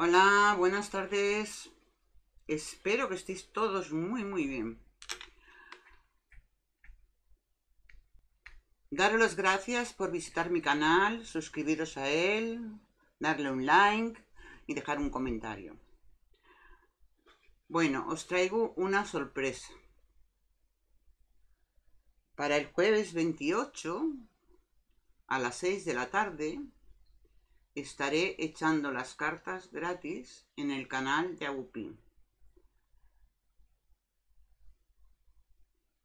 Hola, buenas tardes. Espero que estéis todos muy, muy bien. Daros las gracias por visitar mi canal, suscribiros a él, darle un like y dejar un comentario. Bueno, os traigo una sorpresa. Para el jueves 28 a las 6 de la tarde estaré echando las cartas gratis en el canal de Agupín.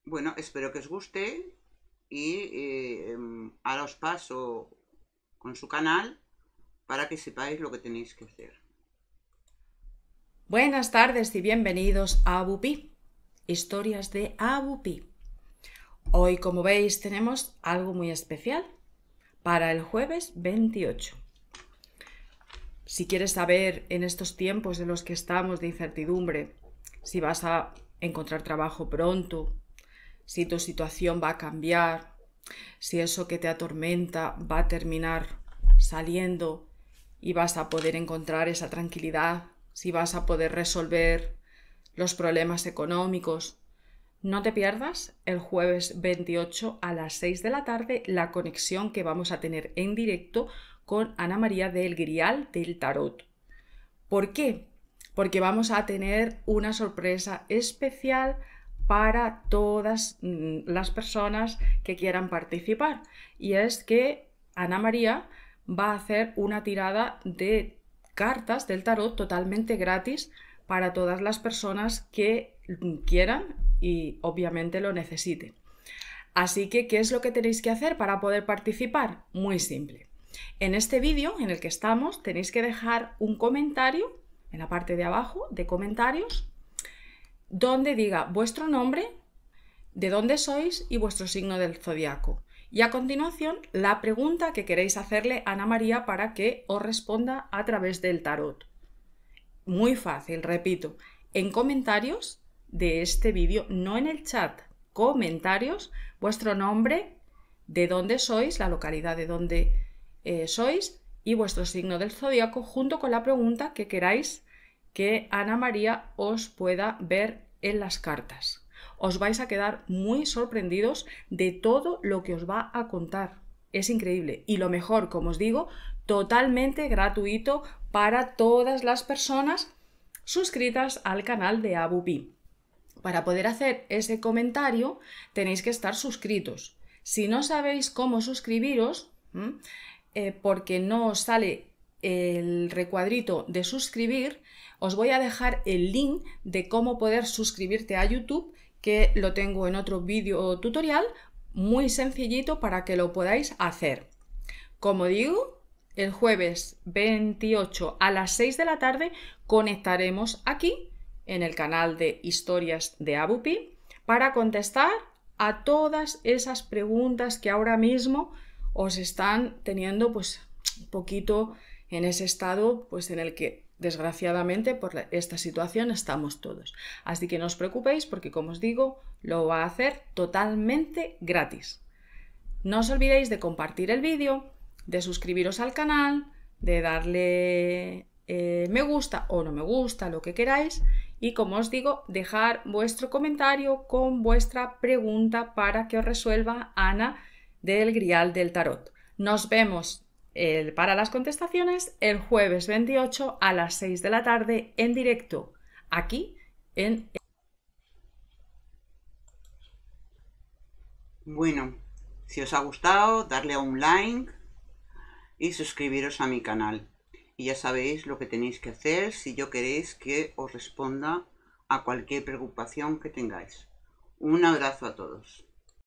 Bueno, espero que os guste y em, ahora os paso con su canal para que sepáis lo que tenéis que hacer. Buenas tardes y bienvenidos a Abupi, historias de Abupi. Hoy, como veis, tenemos algo muy especial para el jueves 28 si quieres saber en estos tiempos en los que estamos de incertidumbre, si vas a encontrar trabajo pronto, si tu situación va a cambiar, si eso que te atormenta va a terminar saliendo y vas a poder encontrar esa tranquilidad, si vas a poder resolver los problemas económicos. No te pierdas el jueves 28 a las 6 de la tarde la conexión que vamos a tener en directo con Ana María del Grial del Tarot. ¿Por qué? Porque vamos a tener una sorpresa especial para todas mm, las personas que quieran participar. Y es que Ana María va a hacer una tirada de cartas del tarot totalmente gratis para todas las personas que mm, quieran y obviamente lo necesiten. Así que, ¿qué es lo que tenéis que hacer para poder participar? Muy simple. En este vídeo en el que estamos tenéis que dejar un comentario en la parte de abajo de comentarios donde diga vuestro nombre, de dónde sois y vuestro signo del zodiaco. Y a continuación, la pregunta que queréis hacerle a Ana María para que os responda a través del tarot. Muy fácil, repito, en comentarios de este vídeo, no en el chat, comentarios, vuestro nombre, de dónde sois, la localidad de donde eh, sois y vuestro signo del zodiaco junto con la pregunta que queráis que Ana María os pueda ver en las cartas. Os vais a quedar muy sorprendidos de todo lo que os va a contar. Es increíble. Y lo mejor, como os digo, totalmente gratuito para todas las personas suscritas al canal de Abupi. Para poder hacer ese comentario tenéis que estar suscritos. Si no sabéis cómo suscribiros, eh, porque no os sale el recuadrito de suscribir, os voy a dejar el link de cómo poder suscribirte a YouTube, que lo tengo en otro vídeo tutorial, muy sencillito para que lo podáis hacer. Como digo, el jueves 28 a las 6 de la tarde conectaremos aquí en el canal de historias de Abupi para contestar a todas esas preguntas que ahora mismo os están teniendo pues un poquito en ese estado pues en el que desgraciadamente por esta situación estamos todos. Así que no os preocupéis porque como os digo, lo va a hacer totalmente gratis. No os olvidéis de compartir el vídeo, de suscribiros al canal, de darle eh, me gusta o no me gusta, lo que queráis. Y como os digo, dejar vuestro comentario con vuestra pregunta para que os resuelva Ana del Grial del Tarot. Nos vemos eh, para las contestaciones el jueves 28 a las 6 de la tarde en directo, aquí en... Bueno, si os ha gustado, darle a un like y suscribiros a mi canal. Y ya sabéis lo que tenéis que hacer si yo queréis que os responda a cualquier preocupación que tengáis. Un abrazo a todos.